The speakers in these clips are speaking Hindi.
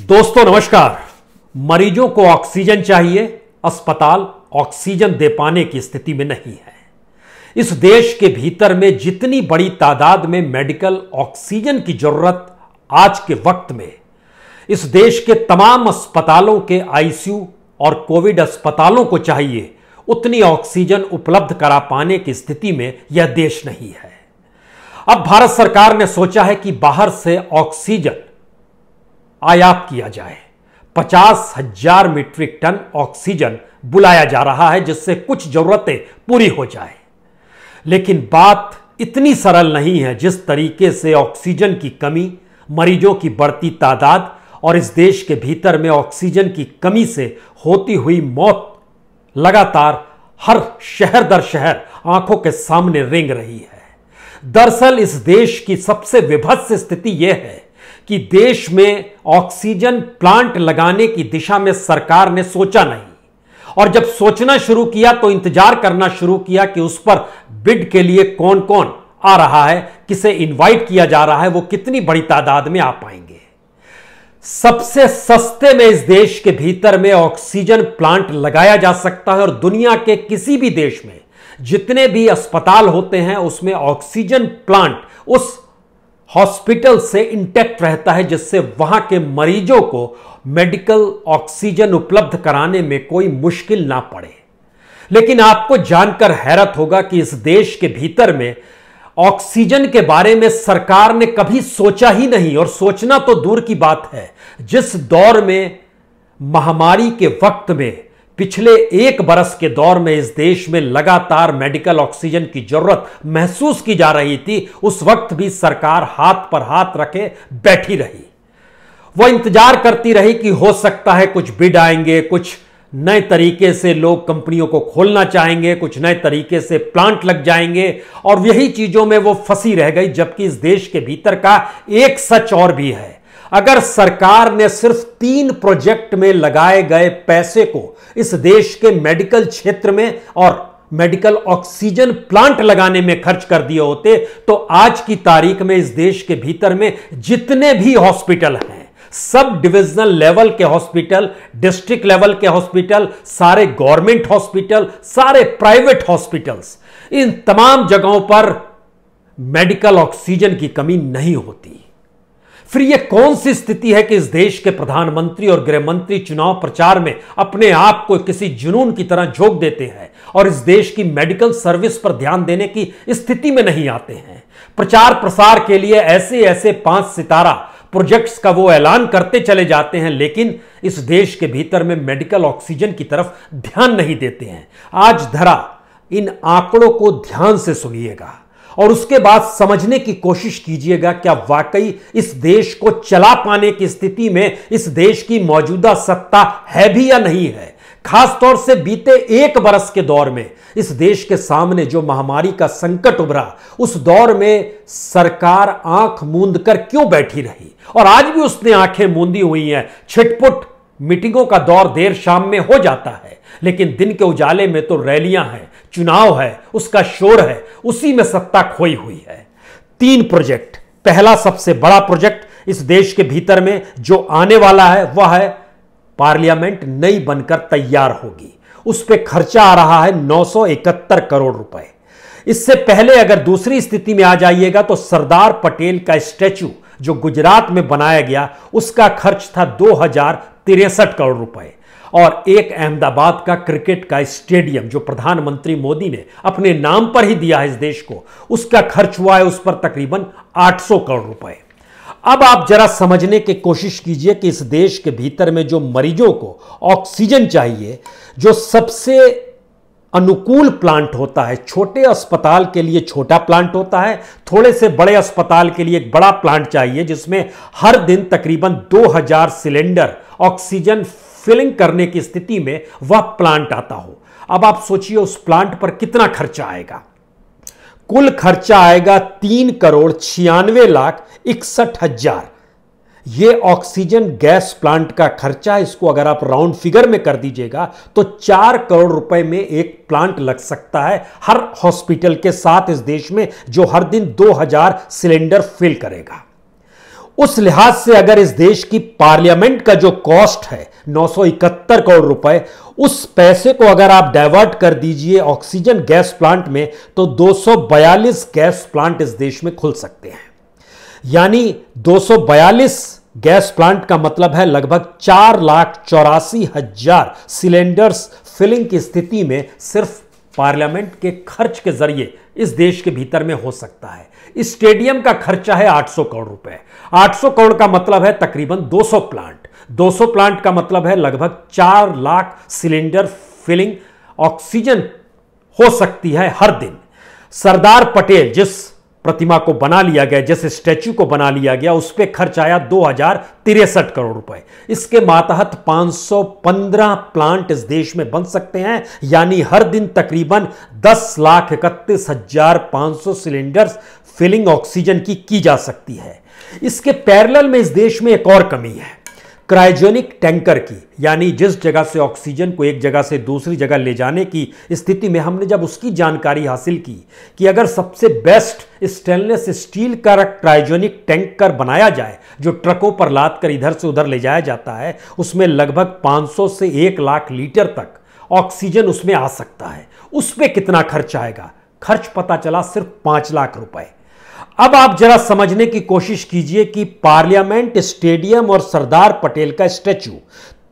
दोस्तों नमस्कार मरीजों को ऑक्सीजन चाहिए अस्पताल ऑक्सीजन दे पाने की स्थिति में नहीं है इस देश के भीतर में जितनी बड़ी तादाद में मेडिकल ऑक्सीजन की जरूरत आज के वक्त में इस देश के तमाम अस्पतालों के आईसीयू और कोविड अस्पतालों को चाहिए उतनी ऑक्सीजन उपलब्ध करा पाने की स्थिति में यह देश नहीं है अब भारत सरकार ने सोचा है कि बाहर से ऑक्सीजन आयात किया जाए पचास हजार मीट्रिक टन ऑक्सीजन बुलाया जा रहा है जिससे कुछ जरूरतें पूरी हो जाए लेकिन बात इतनी सरल नहीं है जिस तरीके से ऑक्सीजन की कमी मरीजों की बढ़ती तादाद और इस देश के भीतर में ऑक्सीजन की कमी से होती हुई मौत लगातार हर शहर दर शहर आंखों के सामने रेंग रही है दरअसल इस देश की सबसे विभत्स स्थिति यह है कि देश में ऑक्सीजन प्लांट लगाने की दिशा में सरकार ने सोचा नहीं और जब सोचना शुरू किया तो इंतजार करना शुरू किया कि उस पर बिड के लिए कौन कौन आ रहा है किसे इनवाइट किया जा रहा है वो कितनी बड़ी तादाद में आ पाएंगे सबसे सस्ते में इस देश के भीतर में ऑक्सीजन प्लांट लगाया जा सकता है और दुनिया के किसी भी देश में जितने भी अस्पताल होते हैं उसमें ऑक्सीजन प्लांट उस हॉस्पिटल से इंटेक्ट रहता है जिससे वहां के मरीजों को मेडिकल ऑक्सीजन उपलब्ध कराने में कोई मुश्किल ना पड़े लेकिन आपको जानकर हैरत होगा कि इस देश के भीतर में ऑक्सीजन के बारे में सरकार ने कभी सोचा ही नहीं और सोचना तो दूर की बात है जिस दौर में महामारी के वक्त में पिछले एक बरस के दौर में इस देश में लगातार मेडिकल ऑक्सीजन की जरूरत महसूस की जा रही थी उस वक्त भी सरकार हाथ पर हाथ रखे बैठी रही वह इंतजार करती रही कि हो सकता है कुछ बिड आएंगे कुछ नए तरीके से लोग कंपनियों को खोलना चाहेंगे कुछ नए तरीके से प्लांट लग जाएंगे और यही चीजों में वो फंसी रह गई जबकि इस देश के भीतर का एक सच और भी है अगर सरकार ने सिर्फ तीन प्रोजेक्ट में लगाए गए पैसे को इस देश के मेडिकल क्षेत्र में और मेडिकल ऑक्सीजन प्लांट लगाने में खर्च कर दिए होते तो आज की तारीख में इस देश के भीतर में जितने भी हॉस्पिटल हैं सब डिविजनल लेवल के हॉस्पिटल डिस्ट्रिक्ट लेवल के हॉस्पिटल सारे गवर्नमेंट हॉस्पिटल सारे प्राइवेट हॉस्पिटल्स इन तमाम जगहों पर मेडिकल ऑक्सीजन की कमी नहीं होती फिर यह कौन सी स्थिति है कि इस देश के प्रधानमंत्री और गृहमंत्री चुनाव प्रचार में अपने आप को किसी जुनून की तरह झोंक देते हैं और इस देश की मेडिकल सर्विस पर ध्यान देने की स्थिति में नहीं आते हैं प्रचार प्रसार के लिए ऐसे ऐसे पांच सितारा प्रोजेक्ट्स का वो ऐलान करते चले जाते हैं लेकिन इस देश के भीतर में मेडिकल ऑक्सीजन की तरफ ध्यान नहीं देते हैं आज धरा इन आंकड़ों को ध्यान से सुनिएगा और उसके बाद समझने की कोशिश कीजिएगा क्या वाकई इस देश को चला पाने की स्थिति में इस देश की मौजूदा सत्ता है भी या नहीं है खासतौर से बीते एक बरस के दौर में इस देश के सामने जो महामारी का संकट उभरा उस दौर में सरकार आंख मूंद कर क्यों बैठी रही और आज भी उसने आंखें मूंदी हुई हैं छिटपुट मीटिंगों का दौर देर शाम में हो जाता है लेकिन दिन के उजाले में तो रैलियां हैं चुनाव है उसका शोर है उसी में सत्ता खोई हुई है तीन प्रोजेक्ट पहला सबसे बड़ा प्रोजेक्ट इस देश के भीतर में जो आने वाला है वह है पार्लियामेंट नई बनकर तैयार होगी उस पर खर्चा आ रहा है 971 करोड़ रुपए इससे पहले अगर दूसरी स्थिति में आ जाइएगा तो सरदार पटेल का स्टैचू जो गुजरात में बनाया गया उसका खर्च था दो हजार तिरसठ करोड़ रुपए और एक अहमदाबाद का क्रिकेट का स्टेडियम जो प्रधानमंत्री मोदी ने अपने नाम पर ही दिया है इस देश को उसका खर्च हुआ है उस पर तकरीबन 800 करोड़ रुपए अब आप जरा समझने की कोशिश कीजिए कि इस देश के भीतर में जो मरीजों को ऑक्सीजन चाहिए जो सबसे अनुकूल प्लांट होता है छोटे अस्पताल के लिए छोटा प्लांट होता है थोड़े से बड़े अस्पताल के लिए एक बड़ा प्लांट चाहिए जिसमें हर दिन तकरीबन 2000 सिलेंडर ऑक्सीजन फिलिंग करने की स्थिति में वह प्लांट आता हो अब आप सोचिए उस प्लांट पर कितना खर्चा आएगा कुल खर्चा आएगा तीन करोड़ छियानवे लाख इकसठ हजार ये ऑक्सीजन गैस प्लांट का खर्चा इसको अगर आप राउंड फिगर में कर दीजिएगा तो चार करोड़ रुपए में एक प्लांट लग सकता है हर हॉस्पिटल के साथ इस देश में जो हर दिन 2000 सिलेंडर फिल करेगा उस लिहाज से अगर इस देश की पार्लियामेंट का जो कॉस्ट है नौ करोड़ रुपए उस पैसे को अगर आप डाइवर्ट कर दीजिए ऑक्सीजन गैस प्लांट में तो 242 गैस प्लांट इस देश में खुल सकते हैं यानी 242 गैस प्लांट का मतलब है लगभग चार लाख चौरासी हजार सिलेंडर्स फिलिंग की स्थिति में सिर्फ पार्लियामेंट के खर्च के जरिए इस देश के भीतर में हो सकता है इस स्टेडियम का खर्चा है 800 करोड़ रुपए 800 करोड़ का मतलब है तकरीबन 200 प्लांट 200 प्लांट का मतलब है लगभग चार लाख सिलेंडर फिलिंग ऑक्सीजन हो सकती है हर दिन सरदार पटेल जिस प्रतिमा को बना लिया गया जैसे स्टैच्यू को बना लिया गया उस पर खर्च आया दो हजार तिरसठ करोड़ रुपए इसके मातहत 515 प्लांट इस देश में बन सकते हैं यानी हर दिन तकरीबन दस लाख इकतीस हजार पांच सौ सिलेंडर्स फिलिंग ऑक्सीजन की की जा सकती है इसके पैरेलल में इस देश में एक और कमी है क्रायोजेनिक टैंकर की यानी जिस जगह से ऑक्सीजन को एक जगह से दूसरी जगह ले जाने की स्थिति में हमने जब उसकी जानकारी हासिल की कि अगर सबसे बेस्ट स्टेनलेस स्टील का क्रायोजेनिक टैंकर बनाया जाए जो ट्रकों पर लाद कर इधर से उधर ले जाया जाता है उसमें लगभग 500 से 1 लाख लीटर तक ऑक्सीजन उसमें आ सकता है उस पर कितना खर्च आएगा खर्च पता चला सिर्फ पाँच लाख रुपए अब आप जरा समझने की कोशिश कीजिए कि पार्लियामेंट स्टेडियम और सरदार पटेल का स्टैचू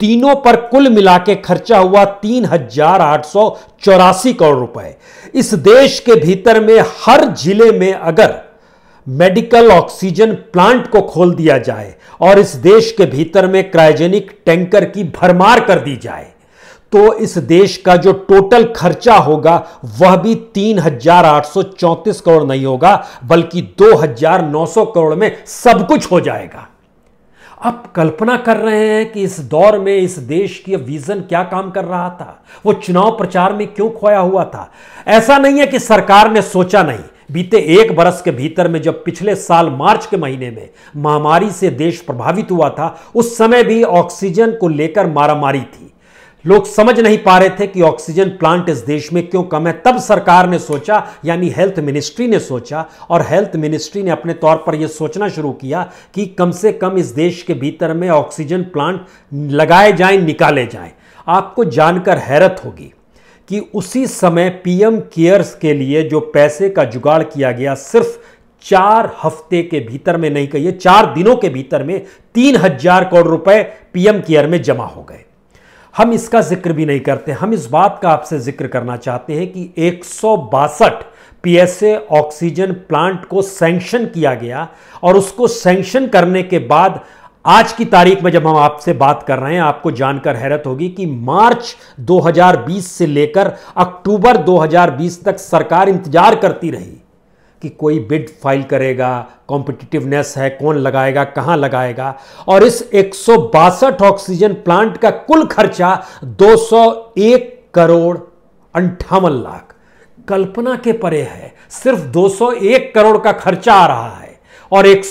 तीनों पर कुल मिला के खर्चा हुआ तीन हजार आठ सौ चौरासी करोड़ रुपए इस देश के भीतर में हर जिले में अगर मेडिकल ऑक्सीजन प्लांट को खोल दिया जाए और इस देश के भीतर में क्रायोजेनिक टैंकर की भरमार कर दी जाए तो इस देश का जो टोटल खर्चा होगा वह भी तीन हजार आठ सौ चौंतीस करोड़ नहीं होगा बल्कि दो हजार नौ सौ करोड़ में सब कुछ हो जाएगा आप कल्पना कर रहे हैं कि इस दौर में इस देश की विजन क्या काम कर रहा था वो चुनाव प्रचार में क्यों खोया हुआ था ऐसा नहीं है कि सरकार ने सोचा नहीं बीते एक बरस के भीतर में जब पिछले साल मार्च के महीने में महामारी से देश प्रभावित हुआ था उस समय भी ऑक्सीजन को लेकर मारामारी थी लोग समझ नहीं पा रहे थे कि ऑक्सीजन प्लांट इस देश में क्यों कम है तब सरकार ने सोचा यानी हेल्थ मिनिस्ट्री ने सोचा और हेल्थ मिनिस्ट्री ने अपने तौर पर यह सोचना शुरू किया कि कम से कम इस देश के भीतर में ऑक्सीजन प्लांट लगाए जाए निकाले जाए आपको जानकर हैरत होगी कि उसी समय पीएम केयर्स के लिए जो पैसे का जुगाड़ किया गया सिर्फ चार हफ्ते के भीतर में नहीं कहिए चार दिनों के भीतर में तीन हजार करोड़ रुपए पीएम केयर में जमा हो गए हम इसका जिक्र भी नहीं करते हम इस बात का आपसे जिक्र करना चाहते हैं कि एक पीएसए ऑक्सीजन प्लांट को सैंक्शन किया गया और उसको सैंक्शन करने के बाद आज की तारीख में जब हम आपसे बात कर रहे हैं आपको जानकर हैरत होगी कि मार्च 2020 से लेकर अक्टूबर 2020 तक सरकार इंतजार करती रही कि कोई बिड फाइल करेगा कॉम्पिटिटिवनेस है कौन लगाएगा कहां लगाएगा और इस एक ऑक्सीजन प्लांट का कुल खर्चा 201 करोड़ अंठावन लाख कल्पना के परे है सिर्फ 201 करोड़ का खर्चा आ रहा है और एक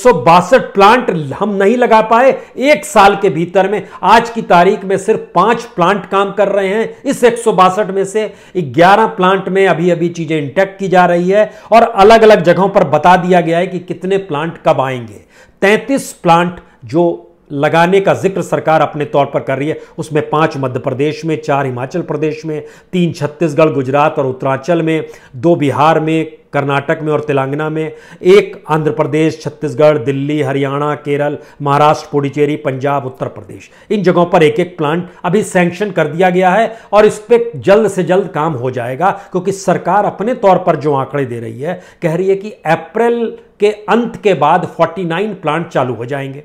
प्लांट हम नहीं लगा पाए एक साल के भीतर में आज की तारीख में सिर्फ पांच प्लांट काम कर रहे हैं इस एक में से 11 प्लांट में अभी अभी चीजें इंटेक्ट की जा रही है और अलग अलग जगहों पर बता दिया गया है कि कितने प्लांट कब आएंगे 33 प्लांट जो लगाने का जिक्र सरकार अपने तौर पर कर रही है उसमें पांच मध्य प्रदेश में चार हिमाचल प्रदेश में तीन छत्तीसगढ़ गुजरात और उत्तरांचल में दो बिहार में कर्नाटक में और तेलंगाना में एक आंध्र प्रदेश छत्तीसगढ़ दिल्ली हरियाणा केरल महाराष्ट्र पुडुचेरी पंजाब उत्तर प्रदेश इन जगहों पर एक एक प्लांट अभी सैंक्शन कर दिया गया है और इस पर जल्द से जल्द काम हो जाएगा क्योंकि सरकार अपने तौर पर जो आंकड़े दे रही है कह रही है कि अप्रैल के अंत के बाद 49 प्लांट चालू हो जाएंगे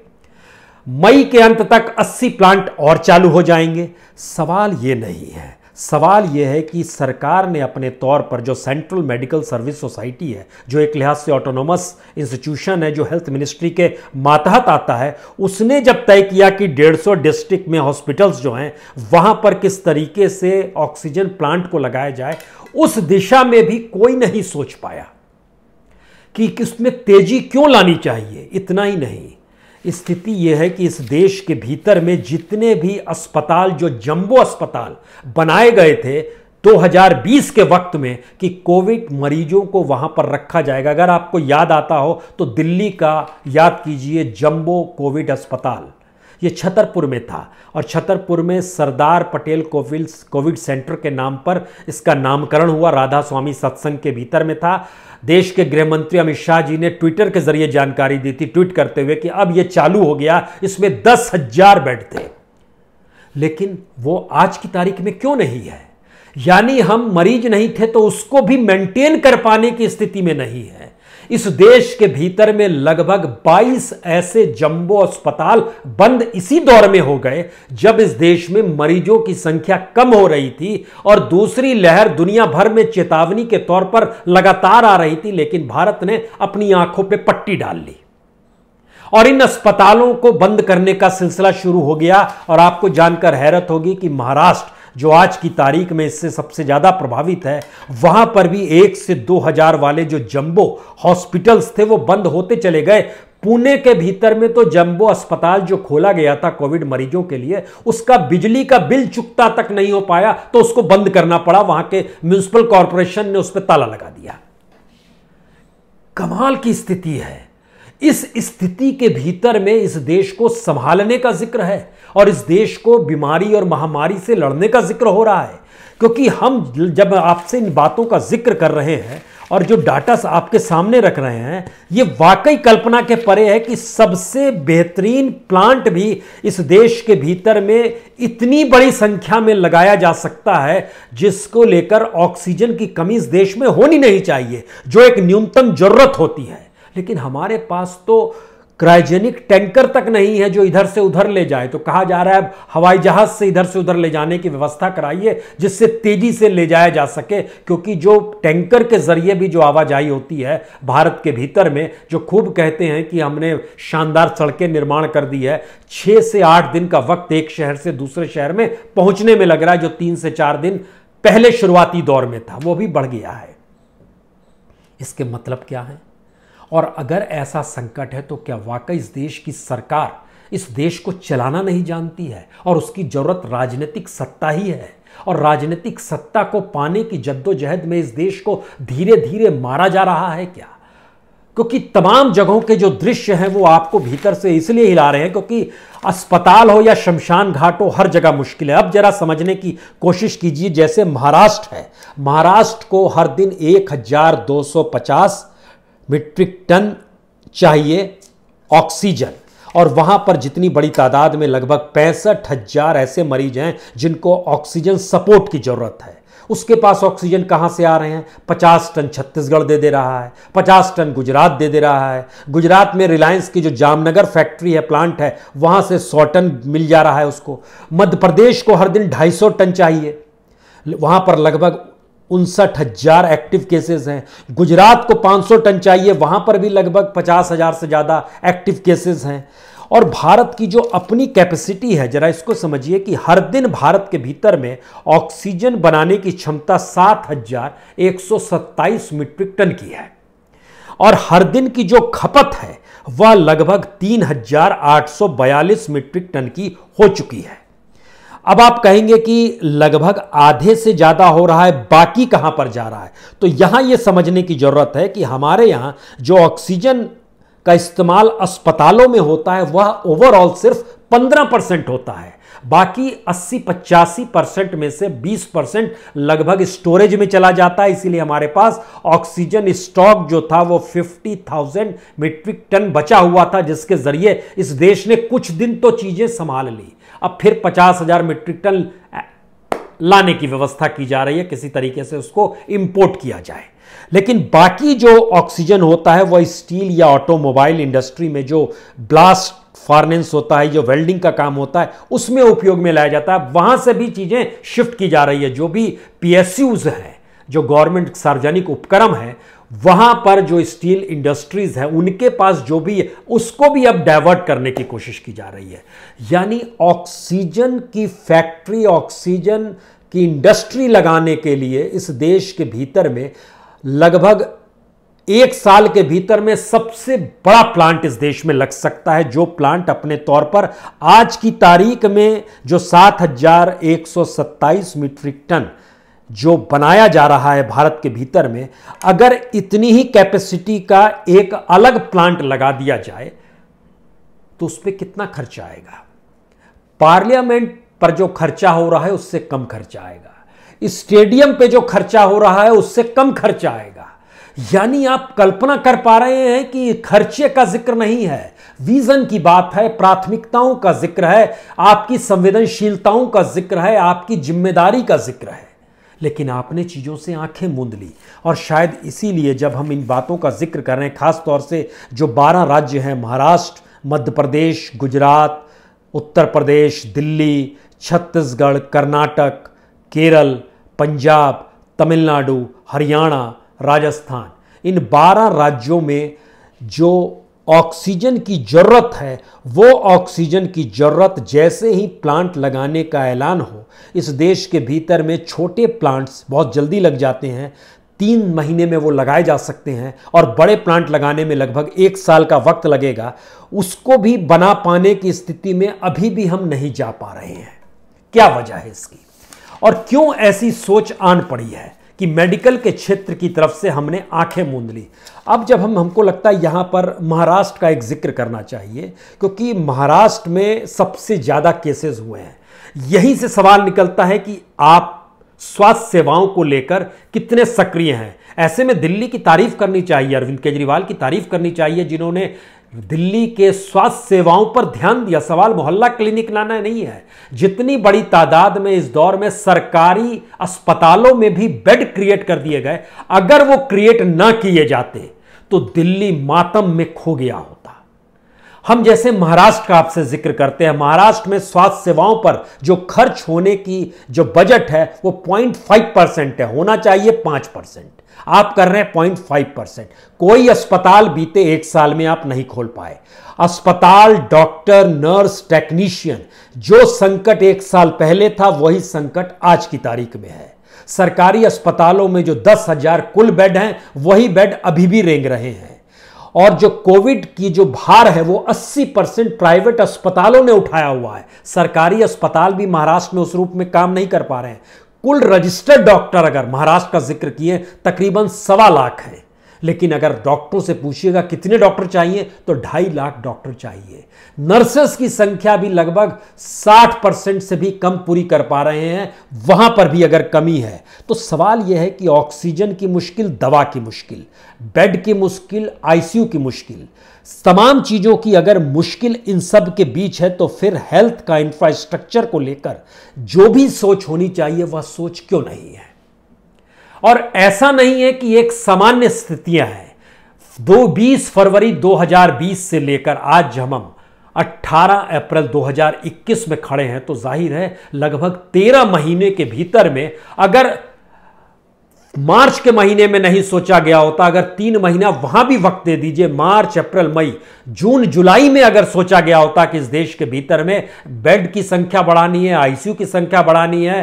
मई के अंत तक 80 प्लांट और चालू हो जाएंगे सवाल ये नहीं है सवाल यह है कि सरकार ने अपने तौर पर जो सेंट्रल मेडिकल सर्विस सोसाइटी है जो एक लिहाज से ऑटोनोमस इंस्टीट्यूशन है जो हेल्थ मिनिस्ट्री के मातहत आता है उसने जब तय किया कि 150 डिस्ट्रिक्ट में हॉस्पिटल्स जो हैं वहां पर किस तरीके से ऑक्सीजन प्लांट को लगाया जाए उस दिशा में भी कोई नहीं सोच पाया कि इसमें तेजी क्यों लानी चाहिए इतना ही नहीं स्थिति यह है कि इस देश के भीतर में जितने भी अस्पताल जो जंबो अस्पताल बनाए गए थे 2020 के वक्त में कि कोविड मरीजों को वहां पर रखा जाएगा अगर आपको याद आता हो तो दिल्ली का याद कीजिए जंबो कोविड अस्पताल ये छतरपुर में था और छतरपुर में Sardar Patel Covid Covid centre के नाम पर इसका नामकरण हुआ राधा स्वामी सत्संग के भीतर में था देश के गृह मंत्री अमित शाह जी ने ट्विटर के जरिए जानकारी दी थी ट्वीट करते हुए कि अब ये चालू हो गया इसमें दस हजार बेड थे लेकिन वो आज की तारीख में क्यों नहीं है यानी हम मरीज नहीं थे तो उसको भी मेंटेन कर पाने की स्थिति में नहीं है इस देश के भीतर में लगभग 22 ऐसे जंबो अस्पताल बंद इसी दौर में हो गए जब इस देश में मरीजों की संख्या कम हो रही थी और दूसरी लहर दुनिया भर में चेतावनी के तौर पर लगातार आ रही थी लेकिन भारत ने अपनी आंखों पर पट्टी डाल ली और इन अस्पतालों को बंद करने का सिलसिला शुरू हो गया और आपको जानकर हैरत होगी कि महाराष्ट्र जो आज की तारीख में इससे सबसे ज़्यादा प्रभावित है वहां पर भी एक से दो हज़ार वाले जो जंबो हॉस्पिटल्स थे वो बंद होते चले गए पुणे के भीतर में तो जंबो अस्पताल जो खोला गया था कोविड मरीजों के लिए उसका बिजली का बिल चुकता तक नहीं हो पाया तो उसको बंद करना पड़ा वहां के म्यूनिसिपल कॉरपोरेशन ने उस पर ताला लगा दिया कमाल की स्थिति है इस स्थिति के भीतर में इस देश को संभालने का जिक्र है और इस देश को बीमारी और महामारी से लड़ने का जिक्र हो रहा है क्योंकि हम जब आपसे इन बातों का जिक्र कर रहे हैं और जो डाटा आपके सामने रख रहे हैं ये वाकई कल्पना के परे है कि सबसे बेहतरीन प्लांट भी इस देश के भीतर में इतनी बड़ी संख्या में लगाया जा सकता है जिसको लेकर ऑक्सीजन की कमी इस देश में होनी नहीं चाहिए जो एक न्यूनतम जरूरत होती है लेकिन हमारे पास तो क्रायोजेनिक टैंकर तक नहीं है जो इधर से उधर ले जाए तो कहा जा रहा है हवाई जहाज से इधर से उधर ले जाने की व्यवस्था कराइए जिससे तेजी से ले जाया जा सके क्योंकि जो टैंकर के जरिए भी जो आवाजाही होती है भारत के भीतर में जो खूब कहते हैं कि हमने शानदार सड़कें निर्माण कर दी है छः से आठ दिन का वक्त एक शहर से दूसरे शहर में पहुंचने में लग रहा है जो तीन से चार दिन पहले शुरुआती दौर में था वो भी बढ़ गया है इसके मतलब क्या है और अगर ऐसा संकट है तो क्या वाकई इस देश की सरकार इस देश को चलाना नहीं जानती है और उसकी जरूरत राजनीतिक सत्ता ही है और राजनीतिक सत्ता को पाने की जद्दोजहद में इस देश को धीरे धीरे मारा जा रहा है क्या क्योंकि तमाम जगहों के जो दृश्य हैं वो आपको भीतर से इसलिए हिला रहे हैं क्योंकि अस्पताल हो या शमशान घाट हो हर जगह मुश्किल है अब जरा समझने की कोशिश कीजिए जैसे महाराष्ट्र है महाराष्ट्र को हर दिन एक हज़ार दो सौ पचास मीट्रिक टन चाहिए ऑक्सीजन और वहां पर जितनी बड़ी तादाद में लगभग पैंसठ हजार ऐसे मरीज हैं जिनको ऑक्सीजन सपोर्ट की ज़रूरत है उसके पास ऑक्सीजन कहाँ से आ रहे हैं 50 टन छत्तीसगढ़ दे दे रहा है 50 टन गुजरात दे दे रहा है गुजरात में रिलायंस की जो जामनगर फैक्ट्री है प्लांट है वहां से 100 टन मिल जा रहा है उसको मध्य प्रदेश को हर दिन ढाई टन चाहिए वहां पर लगभग उनसठ हजार एक्टिव केसेस हैं गुजरात को 500 टन चाहिए वहां पर भी लगभग पचास हजार से ज़्यादा एक्टिव केसेस हैं और भारत की जो अपनी कैपेसिटी है जरा इसको समझिए कि हर दिन भारत के भीतर में ऑक्सीजन बनाने की क्षमता सात हजार एक सौ सत्ताईस मीट्रिक टन की है और हर दिन की जो खपत है वह लगभग तीन हजार आठ सौ बयालीस मीट्रिक टन की हो चुकी है अब आप कहेंगे कि लगभग आधे से ज़्यादा हो रहा है बाकी कहाँ पर जा रहा है तो यहाँ ये समझने की ज़रूरत है कि हमारे यहाँ जो ऑक्सीजन का इस्तेमाल अस्पतालों में होता है वह ओवरऑल सिर्फ 15 परसेंट होता है बाकी 80 पचासी परसेंट में से 20 परसेंट लगभग स्टोरेज में चला जाता है इसीलिए हमारे पास ऑक्सीजन स्टॉक जो था वो 50,000 मीट्रिक टन बचा हुआ था जिसके जरिए इस देश ने कुछ दिन तो चीज़ें संभाल ली अब फिर पचास हजार मीट्रिक टन लाने की व्यवस्था की जा रही है किसी तरीके से उसको इंपोर्ट किया जाए लेकिन बाकी जो ऑक्सीजन होता है वह स्टील या ऑटोमोबाइल इंडस्ट्री में जो ब्लास्ट फार्नेंस होता है जो वेल्डिंग का काम होता है उसमें उपयोग में लाया जाता है वहां से भी चीजें शिफ्ट की जा रही है जो भी पीएसयूज हैं जो गवर्नमेंट सार्वजनिक उपक्रम है वहां पर जो स्टील इंडस्ट्रीज है उनके पास जो भी है उसको भी अब डाइवर्ट करने की कोशिश की जा रही है यानी ऑक्सीजन की फैक्ट्री ऑक्सीजन की इंडस्ट्री लगाने के लिए इस देश के भीतर में लगभग एक साल के भीतर में सबसे बड़ा प्लांट इस देश में लग सकता है जो प्लांट अपने तौर पर आज की तारीख में जो सात हजार एक सौ सत्ताईस मीट्रिक टन जो बनाया जा रहा है भारत के भीतर में अगर इतनी ही कैपेसिटी का एक अलग प्लांट लगा दिया जाए तो उस पर कितना खर्चा आएगा पार्लियामेंट पर जो खर्चा हो रहा है उससे कम खर्चा आएगा स्टेडियम पे जो खर्चा हो रहा है उससे कम खर्चा आएगा यानी आप कल्पना कर पा रहे हैं कि खर्चे का जिक्र नहीं है विजन की बात है प्राथमिकताओं का जिक्र है आपकी संवेदनशीलताओं का जिक्र है आपकी जिम्मेदारी का जिक्र है लेकिन आपने चीज़ों से आंखें मूंद ली और शायद इसीलिए जब हम इन बातों का जिक्र कर रहे हैं खास तौर से जो बारह राज्य हैं महाराष्ट्र मध्य प्रदेश गुजरात उत्तर प्रदेश दिल्ली छत्तीसगढ़ कर्नाटक केरल पंजाब तमिलनाडु हरियाणा राजस्थान इन बारह राज्यों में जो ऑक्सीजन की ज़रूरत है वो ऑक्सीजन की ज़रूरत जैसे ही प्लांट लगाने का ऐलान हो इस देश के भीतर में छोटे प्लांट्स बहुत जल्दी लग जाते हैं तीन महीने में वो लगाए जा सकते हैं और बड़े प्लांट लगाने में लगभग एक साल का वक्त लगेगा उसको भी बना पाने की स्थिति में अभी भी हम नहीं जा पा रहे हैं क्या वजह है इसकी और क्यों ऐसी सोच आन पड़ी है कि मेडिकल के क्षेत्र की तरफ से हमने आंखें मूंद ली अब जब हम हमको लगता है यहाँ पर महाराष्ट्र का एक जिक्र करना चाहिए क्योंकि महाराष्ट्र में सबसे ज़्यादा केसेस हुए हैं यहीं से सवाल निकलता है कि आप स्वास्थ्य सेवाओं को लेकर कितने सक्रिय हैं ऐसे में दिल्ली की तारीफ करनी चाहिए अरविंद केजरीवाल की तारीफ करनी चाहिए जिन्होंने दिल्ली के स्वास्थ्य सेवाओं पर ध्यान दिया सवाल मोहल्ला क्लिनिक लाना नहीं है जितनी बड़ी तादाद में इस दौर में सरकारी अस्पतालों में भी बेड क्रिएट कर दिए गए अगर वो क्रिएट ना किए जाते तो दिल्ली मातम में खो गया हो हम जैसे महाराष्ट्र का आपसे जिक्र करते हैं महाराष्ट्र में स्वास्थ्य सेवाओं पर जो खर्च होने की जो बजट है वो पॉइंट फाइव परसेंट है होना चाहिए पांच परसेंट आप कर रहे हैं पॉइंट फाइव परसेंट कोई अस्पताल बीते एक साल में आप नहीं खोल पाए अस्पताल डॉक्टर नर्स टेक्नीशियन जो संकट एक साल पहले था वही संकट आज की तारीख में है सरकारी अस्पतालों में जो दस हजार कुल बेड हैं वही बेड अभी भी रेंग रहे हैं और जो कोविड की जो भार है वो 80 परसेंट प्राइवेट अस्पतालों ने उठाया हुआ है सरकारी अस्पताल भी महाराष्ट्र में उस रूप में काम नहीं कर पा रहे हैं कुल रजिस्टर्ड डॉक्टर अगर महाराष्ट्र का जिक्र किए तकरीबन सवा लाख हैं लेकिन अगर डॉक्टरों से पूछिएगा कितने डॉक्टर चाहिए तो ढाई लाख डॉक्टर चाहिए नर्सेस की संख्या भी लगभग 60 परसेंट से भी कम पूरी कर पा रहे हैं वहां पर भी अगर कमी है तो सवाल यह है कि ऑक्सीजन की मुश्किल दवा की मुश्किल बेड की मुश्किल आईसीयू की मुश्किल तमाम चीज़ों की अगर मुश्किल इन सब के बीच है तो फिर हेल्थ का इंफ्रास्ट्रक्चर को लेकर जो भी सोच होनी चाहिए वह सोच क्यों नहीं है और ऐसा नहीं है कि एक सामान्य स्थितियां हैं दो बीस फरवरी 2020 से लेकर आज हम 18 अप्रैल 2021 में खड़े हैं तो जाहिर है लगभग 13 महीने के भीतर में अगर मार्च के महीने में नहीं सोचा गया होता अगर तीन महीना वहां भी वक्त दे दीजिए मार्च अप्रैल मई जून जुलाई में अगर सोचा गया होता कि इस देश के भीतर में बेड की संख्या बढ़ानी है आईसीयू की संख्या बढ़ानी है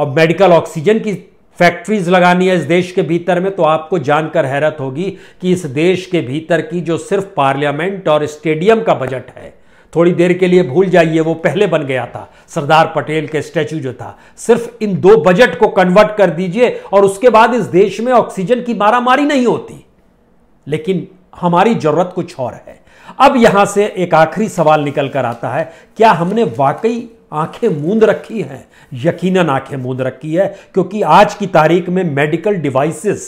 और मेडिकल ऑक्सीजन की फैक्ट्रीज लगानी है इस देश के भीतर में तो आपको जानकर हैरत होगी कि इस देश के भीतर की जो सिर्फ पार्लियामेंट और स्टेडियम का बजट है थोड़ी देर के लिए भूल जाइए वो पहले बन गया था सरदार पटेल के स्टैचू जो था सिर्फ इन दो बजट को कन्वर्ट कर दीजिए और उसके बाद इस देश में ऑक्सीजन की मारामारी नहीं होती लेकिन हमारी जरूरत कुछ और है अब यहां से एक आखिरी सवाल निकल कर आता है क्या हमने वाकई आंखें मूंद रखी हैं यकीनन आंखें मूंद रखी है क्योंकि आज की तारीख में मेडिकल डिवाइसेस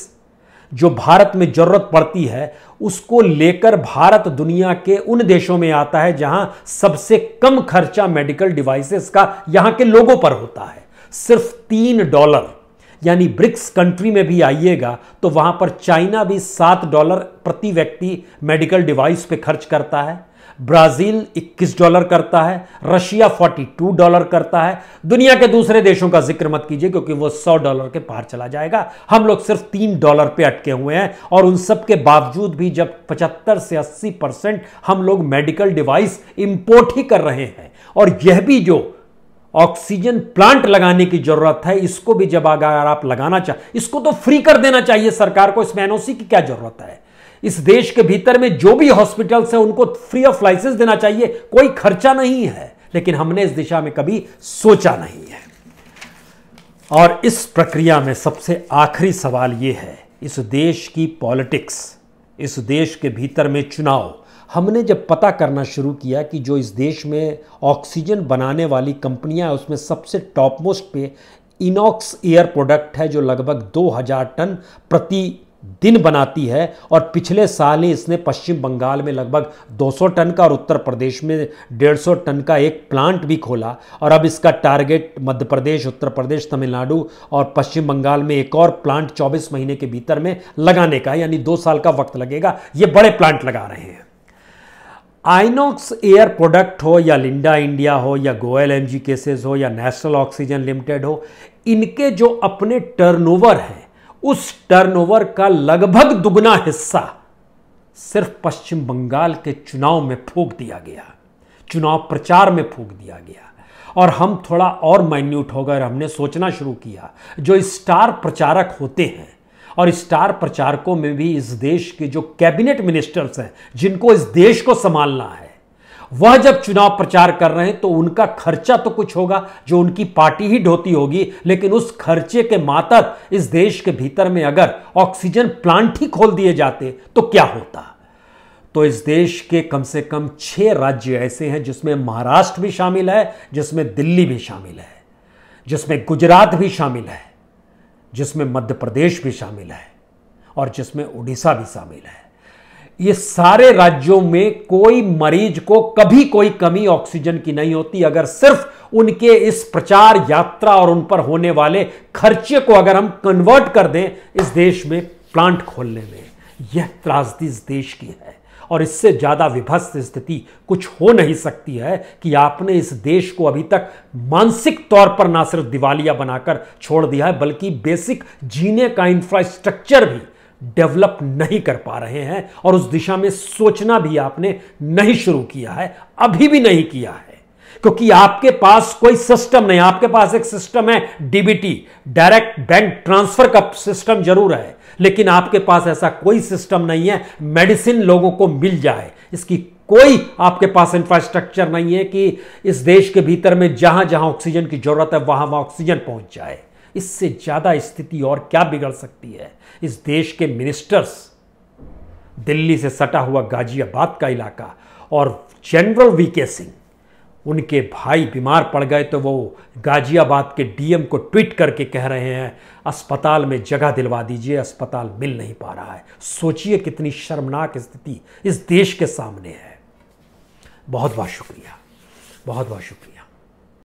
जो भारत में जरूरत पड़ती है उसको लेकर भारत दुनिया के उन देशों में आता है जहां सबसे कम खर्चा मेडिकल डिवाइसेस का यहां के लोगों पर होता है सिर्फ तीन डॉलर यानी ब्रिक्स कंट्री में भी आइएगा तो वहां पर चाइना भी सात डॉलर प्रति व्यक्ति मेडिकल डिवाइस पे खर्च करता है ब्राज़ील 21 डॉलर करता है रशिया 42 डॉलर करता है दुनिया के दूसरे देशों का जिक्र मत कीजिए क्योंकि वो 100 डॉलर के पार चला जाएगा हम लोग सिर्फ तीन डॉलर पे अटके हुए हैं और उन सब के बावजूद भी जब 75 से 80 परसेंट हम लोग मेडिकल डिवाइस इम्पोर्ट ही कर रहे हैं और यह भी जो ऑक्सीजन प्लांट लगाने की जरूरत है इसको भी जब अगर आप लगाना चाह इसको तो फ्री कर देना चाहिए सरकार को इसमें एनओसी की क्या जरूरत है इस देश के भीतर में जो भी हॉस्पिटल्स हैं उनको फ्री ऑफ लाइसेंस देना चाहिए कोई खर्चा नहीं है लेकिन हमने इस दिशा में कभी सोचा नहीं है और इस प्रक्रिया में सबसे आखिरी सवाल यह है इस देश की पॉलिटिक्स इस देश के भीतर में चुनाव हमने जब पता करना शुरू किया कि जो इस देश में ऑक्सीजन बनाने वाली कंपनियां हैं उसमें सबसे टॉप मोस्ट पे इनॉक्स एयर प्रोडक्ट है जो लगभग 2000 टन प्रति दिन बनाती है और पिछले साल ही इसने पश्चिम बंगाल में लगभग 200 टन का और उत्तर प्रदेश में 150 टन का एक प्लांट भी खोला और अब इसका टारगेट मध्य प्रदेश उत्तर प्रदेश तमिलनाडु और पश्चिम बंगाल में एक और प्लांट 24 महीने के भीतर में लगाने का यानी दो साल का वक्त लगेगा ये बड़े प्लांट लगा रहे हैं आइनॉक्स एयर प्रोडक्ट हो या लिंडा इंडिया हो या गोयल एम केसेस हो या नेशनल ऑक्सीजन लिमिटेड हो इनके जो अपने टर्नओवर हैं उस टर्नओवर का लगभग दुगना हिस्सा सिर्फ पश्चिम बंगाल के चुनाव में फूक दिया गया चुनाव प्रचार में फूक दिया गया और हम थोड़ा और माइन्यूट हो गए हमने सोचना शुरू किया जो स्टार प्रचारक होते हैं और स्टार प्रचारकों में भी इस देश के जो कैबिनेट मिनिस्टर्स हैं जिनको इस देश को संभालना है वह जब चुनाव प्रचार कर रहे हैं तो उनका खर्चा तो कुछ होगा जो उनकी पार्टी ही ढोती होगी लेकिन उस खर्चे के मातक इस देश के भीतर में अगर ऑक्सीजन प्लांट ही खोल दिए जाते तो क्या होता तो इस देश के कम से कम छह राज्य ऐसे हैं जिसमें महाराष्ट्र भी शामिल है जिसमें दिल्ली भी शामिल है जिसमें गुजरात भी शामिल है जिसमें मध्य प्रदेश भी शामिल है और जिसमें उड़ीसा भी शामिल है ये सारे राज्यों में कोई मरीज को कभी कोई कमी ऑक्सीजन की नहीं होती अगर सिर्फ उनके इस प्रचार यात्रा और उन पर होने वाले खर्चे को अगर हम कन्वर्ट कर दें इस देश में प्लांट खोलने में यह त्रासदी इस देश की है और इससे ज़्यादा विभस्त स्थिति कुछ हो नहीं सकती है कि आपने इस देश को अभी तक मानसिक तौर पर ना सिर्फ दिवालिया बनाकर छोड़ दिया है बल्कि बेसिक जीने का इंफ्रास्ट्रक्चर भी डेवलप नहीं कर पा रहे हैं और उस दिशा में सोचना भी आपने नहीं शुरू किया है अभी भी नहीं किया है क्योंकि आपके पास कोई सिस्टम नहीं आपके पास एक सिस्टम है डीबीटी डायरेक्ट बैंक ट्रांसफर का सिस्टम जरूर है लेकिन आपके पास ऐसा कोई सिस्टम नहीं है मेडिसिन लोगों को मिल जाए इसकी कोई आपके पास इंफ्रास्ट्रक्चर नहीं है कि इस देश के भीतर में जहां जहां ऑक्सीजन की जरूरत है वहां वहां ऑक्सीजन पहुंच जाए इससे ज़्यादा स्थिति और क्या बिगड़ सकती है इस देश के मिनिस्टर्स दिल्ली से सटा हुआ गाजियाबाद का इलाका और जनरल वी के सिंह उनके भाई बीमार पड़ गए तो वो गाजियाबाद के डीएम को ट्वीट करके कह रहे हैं अस्पताल में जगह दिलवा दीजिए अस्पताल मिल नहीं पा रहा है सोचिए कितनी शर्मनाक स्थिति इस देश के सामने है बहुत बहुत शुक्रिया बहुत बहुत शुक्रिया